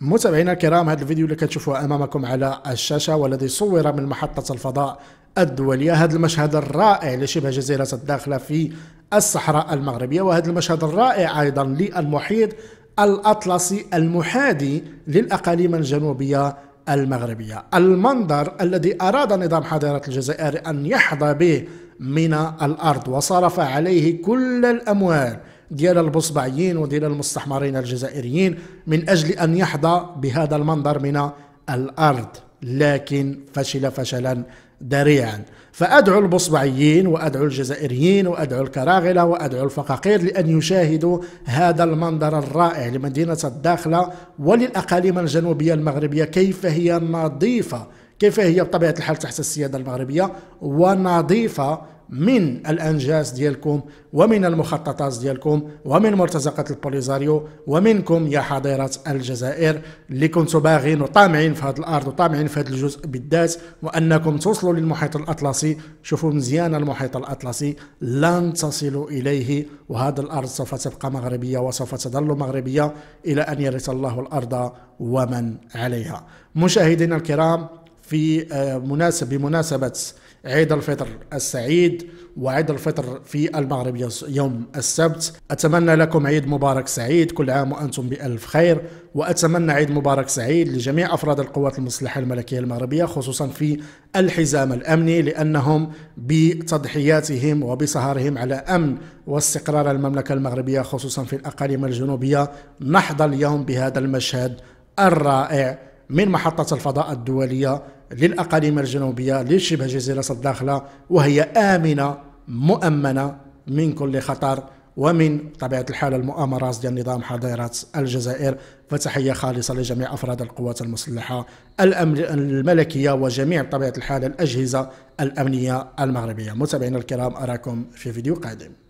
متابعينا الكرام هذا الفيديو اللي كتشوفوه امامكم على الشاشه والذي صور من محطه الفضاء الدوليه هذا المشهد الرائع لشبه جزيره الداخله في الصحراء المغربيه وهذا المشهد الرائع ايضا للمحيط الاطلسي المحاذي للاقاليم الجنوبيه المغربيه المنظر الذي اراد نظام حضاره الجزائر ان يحظى به من الارض وصرف عليه كل الاموال ديال البصبعيين وديال المستحمرين الجزائريين من أجل أن يحظى بهذا المنظر من الأرض لكن فشل فشلا ذريعا فأدعو البصبعيين وأدعو الجزائريين وأدعو الكراغلة وأدعو الفقاقير لأن يشاهدوا هذا المنظر الرائع لمدينة الداخلة وللأقاليم الجنوبية المغربية كيف هي نظيفة كيف هي بطبيعة الحال تحت السيادة المغربية ونظيفة من الانجاز ديالكم ومن المخططات ديالكم ومن مرتزقه البوليزاريو ومنكم يا حضيره الجزائر اللي كنتوا باغين وطامعين في هذه الارض وطامعين في هذا الجزء بالذات وانكم توصلوا للمحيط الاطلسي شوفوا مزيان المحيط الاطلسي لن تصلوا اليه وهذا الارض سوف تبقى مغربيه وسوف تظل مغربيه الى ان يرث الله الارض ومن عليها مشاهدينا الكرام في آه، مناسبه بمناسبه عيد الفطر السعيد وعيد الفطر في المغرب يوم السبت أتمنى لكم عيد مبارك سعيد كل عام وأنتم بألف خير وأتمنى عيد مبارك سعيد لجميع أفراد القوات المسلحة الملكية المغربية خصوصا في الحزام الأمني لأنهم بتضحياتهم وبسهرهم على أمن واستقرار المملكة المغربية خصوصا في الأقاليم الجنوبية نحظى اليوم بهذا المشهد الرائع من محطة الفضاء الدولية للأقاليم الجنوبية لشبه جزيرة الداخلة وهي آمنة مؤمنة من كل خطر ومن طبيعة الحال المؤامرات ديال نظام حظيرة الجزائر فتحية خالصة لجميع أفراد القوات المسلحة الملكية وجميع بطبيعة الحال الأجهزة الأمنية المغربية متابعينا الكرام أراكم في فيديو قادم